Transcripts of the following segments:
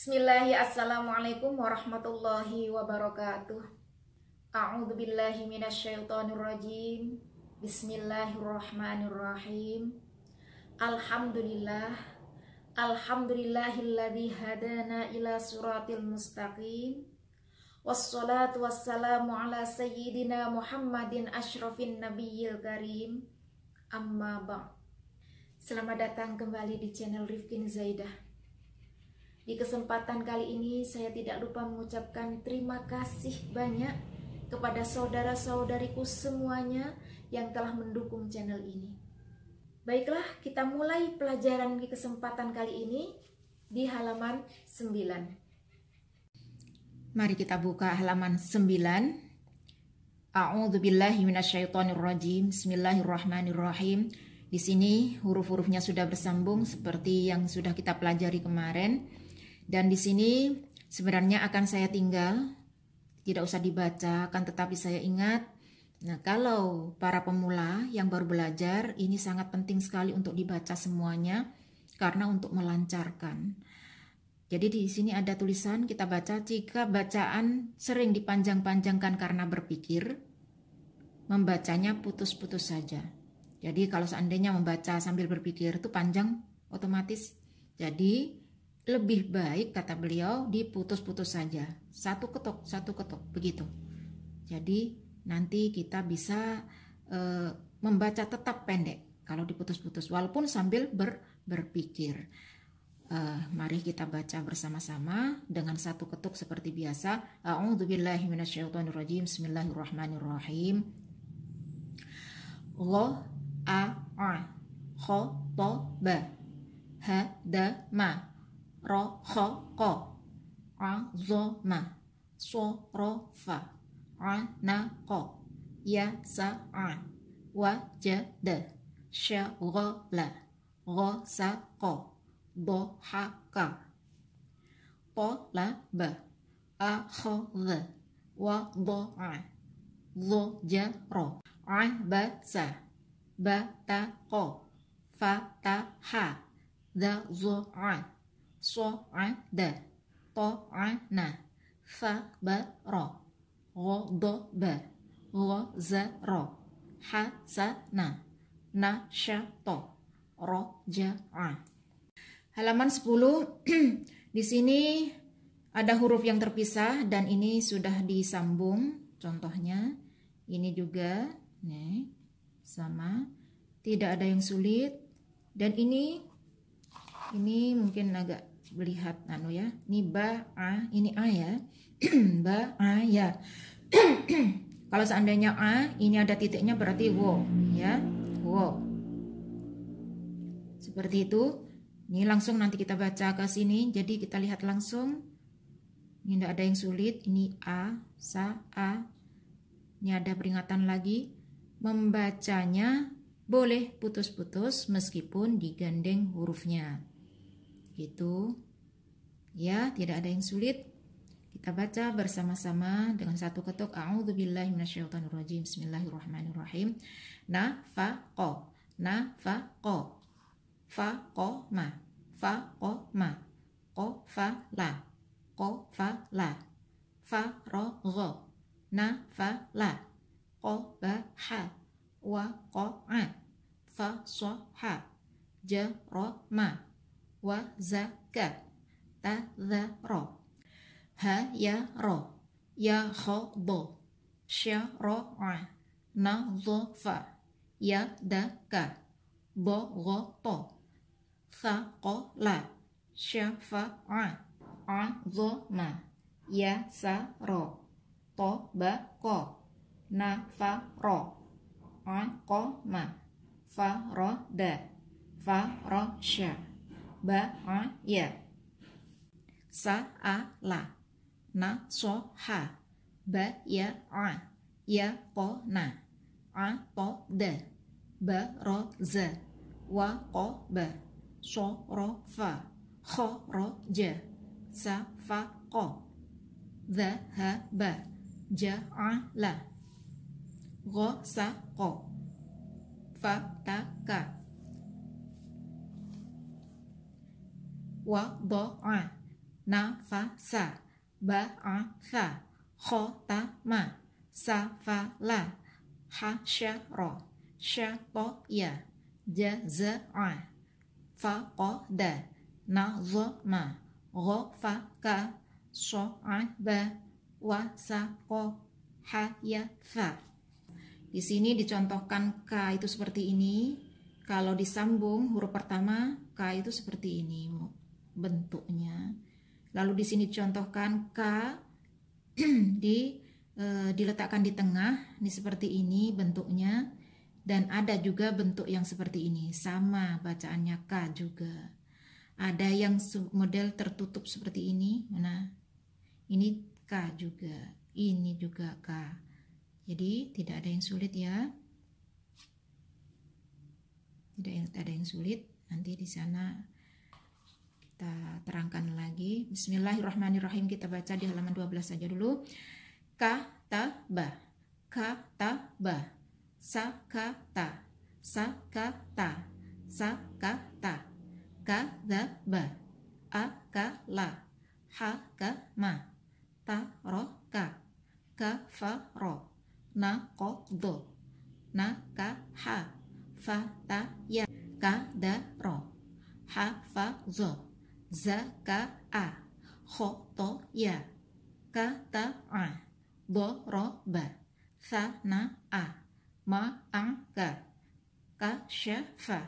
Bismillahirrahmanirrahim. Assalamualaikum warahmatullahi wabarakatuh. A'udzu billahi minasyaitonir rajim. Bismillahirrahmanirrahim. Alhamdulillah. Alhamdulillahilladzi hadana ila suratil mustaqim. Wassalatu wassalamu ala sayyidina Muhammadin asyrafin nabiyil karim. Amma ba'd. Selamat datang kembali di channel Rifkin Zaidah. Di kesempatan kali ini saya tidak lupa mengucapkan terima kasih banyak kepada saudara-saudariku semuanya yang telah mendukung channel ini. Baiklah, kita mulai pelajaran di kesempatan kali ini di halaman 9. Mari kita buka halaman 9. A'udzu billahi minasyaitonir rajim. Bismillahirrahmanirrahim. Di sini huruf-hurufnya sudah bersambung seperti yang sudah kita pelajari kemarin. Dan di sini sebenarnya akan saya tinggal, tidak usah dibaca, akan tetapi saya ingat. Nah, kalau para pemula yang baru belajar, ini sangat penting sekali untuk dibaca semuanya karena untuk melancarkan. Jadi di sini ada tulisan kita baca jika bacaan sering dipanjang-panjangkan karena berpikir, membacanya putus-putus saja. Jadi kalau seandainya membaca sambil berpikir itu panjang otomatis. Jadi lebih baik kata beliau diputus-putus saja satu ketuk satu ketuk begitu jadi nanti kita bisa e, membaca tetap pendek kalau diputus-putus walaupun sambil ber, berpikir e, mari kita baca bersama-sama dengan satu ketuk seperti biasa a'udzubillahiminasyaitonirrojim bismillahirrahmanirrahim lo a a kho to ba ha da ma ro ho cỏ ra zo ma so ro fa ra na cỏ ya sa ra wa je de sha ro la ro sa cỏ do ha ka po la ba a ho the wa do ra zo je ro ra ba sa ba ta cỏ fa ta ha the zo ra so na fa ba ba ro ro do za صعد na na sha to ro ja a halaman 10 di sini ada huruf yang terpisah dan ini sudah disambung contohnya ini juga nih sama tidak ada yang sulit dan ini ini mungkin agak lihat anu ya. Ini ba a, ini a ya. ba a ya. Kalau seandainya a ini ada titiknya berarti wo ya. Wo. Seperti itu. Ini langsung nanti kita baca ke sini. Jadi kita lihat langsung. Ini tidak ada yang sulit. Ini a, sa, a. Ini ada peringatan lagi. Membacanya boleh putus-putus meskipun digandeng hurufnya. Itu ya, tidak ada yang sulit. Kita baca bersama-sama dengan satu ketuk a'udzubillahi minasyaitonirrajim. Bismillahirrahmanirrahim. Nafaqo. Nafaqo. Faqoma. Faqoma. Qofala. Qofala. Faragha. Nafala. Qobaha. ja ro ma wa zaka tadharo ha ya ro ya khodo zo nadhafa ya sa fa ro thaqola ko ma fa ro nafaro fa ro farosya ba a ya sa a la na so ha ba ya a ya ko na a to de ba ro ze wa ko ba so ro fa ho ro je sa fa ko the ha ba ja a la go sa ko fa ta ka zo ma ba'atha fa ka so a ba wa sa ko ha ya fa di sini dicontohkan k itu seperti ini kalau disambung huruf pertama k itu seperti ini bentuknya. Lalu di sini contohkan K di e, diletakkan di tengah, ini seperti ini bentuknya dan ada juga bentuk yang seperti ini, sama bacaannya K juga. Ada yang model tertutup seperti ini, Mana ini K juga, ini juga K. Jadi tidak ada yang sulit ya. Tidak ada yang sulit. Nanti di sana kita terangkan lagi. Bismillahirrahmanirrahim kita baca di halaman 12 saja dulu. Kataba, kataba, sakata, sakata, sakata, kadaba, akala, hakama, taroka, kafaro, nakodo, nakaha, fataya, kadaro, hafazo, zaka'a khotoya kata'a doroba thana'a ma'angka kasyafa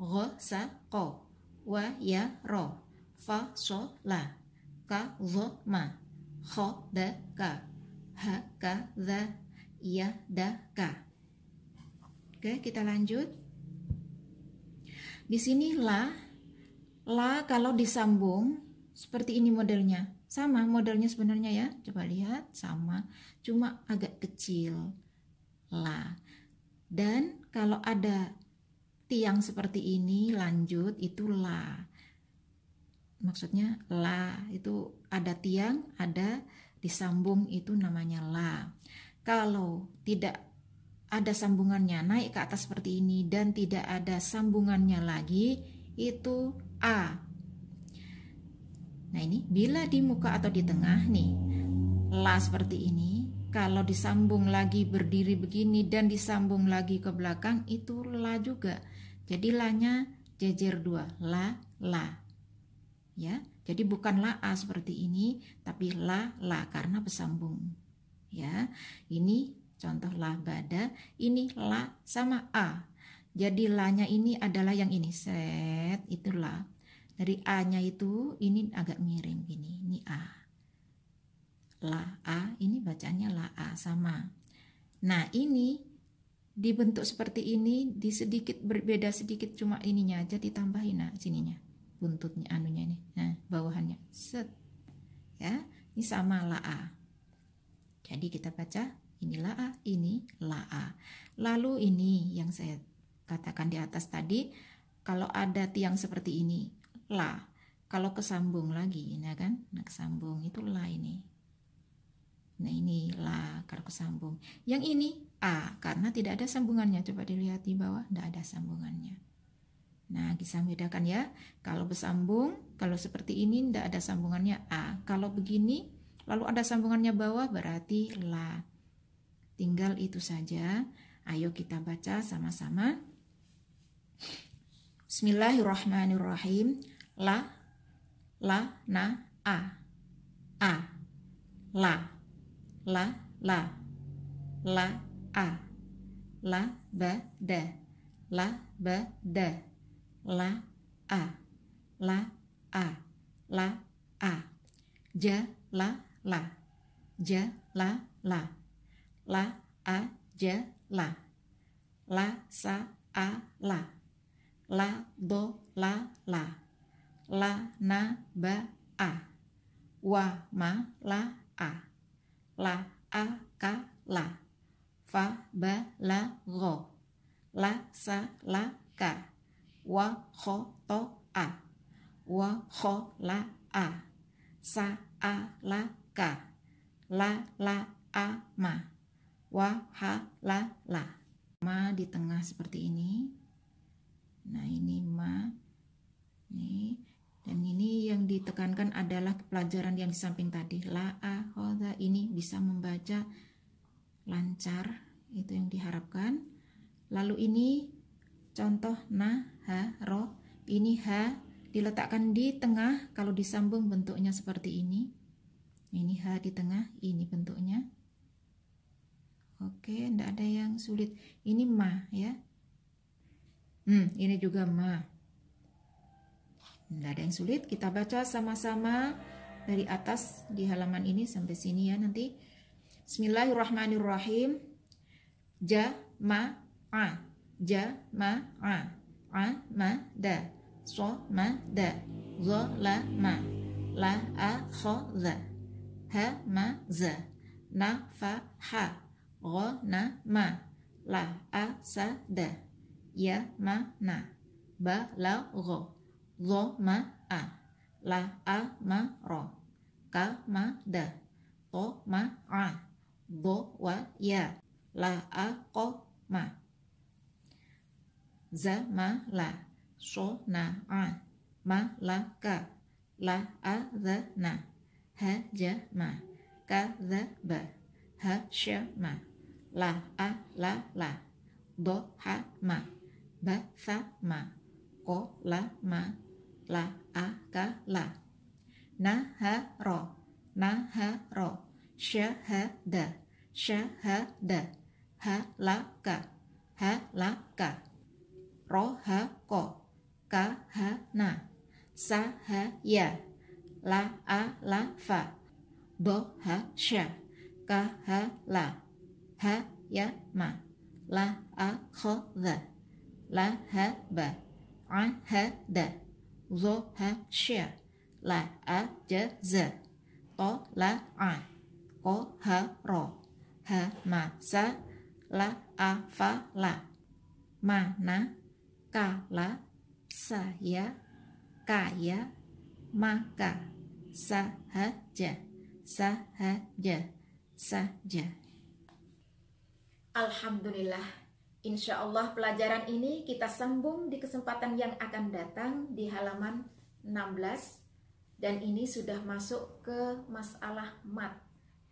ghasaqo wayaro fasola kadhoma khodaka hakadha yadaka Oke, kita lanjut. Di sini lah lah kalau disambung seperti ini modelnya. Sama modelnya sebenarnya ya. Coba lihat sama, cuma agak kecil. lah Dan kalau ada tiang seperti ini lanjut itu la. Maksudnya la itu ada tiang, ada disambung itu namanya la. Kalau tidak ada sambungannya naik ke atas seperti ini dan tidak ada sambungannya lagi itu A. Nah ini bila di muka atau di tengah nih La seperti ini Kalau disambung lagi berdiri begini dan disambung lagi ke belakang itu La juga Jadi La nya jejer dua La, La ya Jadi bukan La A seperti ini Tapi La, La karena pesambung ya Ini contoh La bada Ini La sama A jadi lanya ini adalah yang ini set itulah. Dari A-nya itu ini agak miring gini. Ini A. La A ini bacanya la A sama. Nah, ini dibentuk seperti ini di sedikit berbeda sedikit cuma ininya aja ditambahin nah sininya buntutnya anunya ini nah bawahannya set ya ini sama la A jadi kita baca inilah A ini la A lalu ini yang saya katakan di atas tadi, kalau ada tiang seperti ini, la. Kalau kesambung lagi, ya kan? Nah, kesambung itu la ini. Nah, ini la kalau kesambung. Yang ini a karena tidak ada sambungannya. Coba dilihat di bawah, tidak ada sambungannya. Nah, bisa bedakan ya. Kalau bersambung, kalau seperti ini tidak ada sambungannya a. Kalau begini, lalu ada sambungannya bawah berarti la. Tinggal itu saja. Ayo kita baca sama-sama. Bismillahirrahmanirrahim. La, la, na, a. A. La, la, la. La, a. La, ba, da. La, ba, da. La, a. La, a. La, a. Ja, la, la. Ja, la, la. La, a, ja, la. La, sa, a, la la do la la la na ba a wa ma la a la a ka la fa ba la go la sa la ka wa ho to a wa ho la a sa a la ka la la a ma wa ha la la ma di tengah seperti ini Nah, ini ma. Nih. Dan ini yang ditekankan adalah pelajaran yang di samping tadi. a khoda, ini bisa membaca lancar. Itu yang diharapkan. Lalu ini contoh na, ha, ro. Ini ha diletakkan di tengah. Kalau disambung bentuknya seperti ini. Ini ha di tengah, ini bentuknya. Oke, tidak ada yang sulit. Ini ma ya. Hmm, ini juga ma. Nggak ada yang sulit, kita baca sama-sama dari atas di halaman ini sampai sini ya nanti. Bismillahirrahmanirrahim. Ja, ma, a. Ja, ma, a. A, ma, da. So, ma, da. Zo, la, ma. La, a, kho, za. Ha, ma, za. Na, fa, ha. Ro, na, ma. La, a, sa, da. ya ma na ba la amaro kamada ma a la a ma ma ma ro ka da to a zamala wa ya la a a a ko ma ma ma ma za za za la la la so na na ka ka ha ja ba ha kadhaba ma la a la la do ha ma bá phá mà có lá má là á cá là ná há rò ná há rò sẽ há đà sẽ há đà há lá cả há lá cả ró há cò cá há nà sa ha ya la a la fa bo ha sa ka ha la ha ya ma la a khó the lahaba ahada zohasya la ajaza tola'a koharo hamasa la afala mana kala saya kaya maka sahaja sahaja saja Alhamdulillah Insya Allah pelajaran ini kita sambung di kesempatan yang akan datang di halaman 16 dan ini sudah masuk ke masalah mat,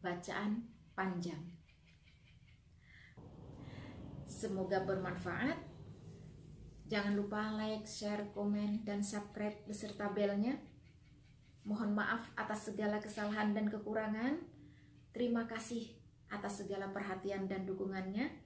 bacaan panjang. Semoga bermanfaat. Jangan lupa like, share, komen, dan subscribe beserta belnya. Mohon maaf atas segala kesalahan dan kekurangan. Terima kasih atas segala perhatian dan dukungannya.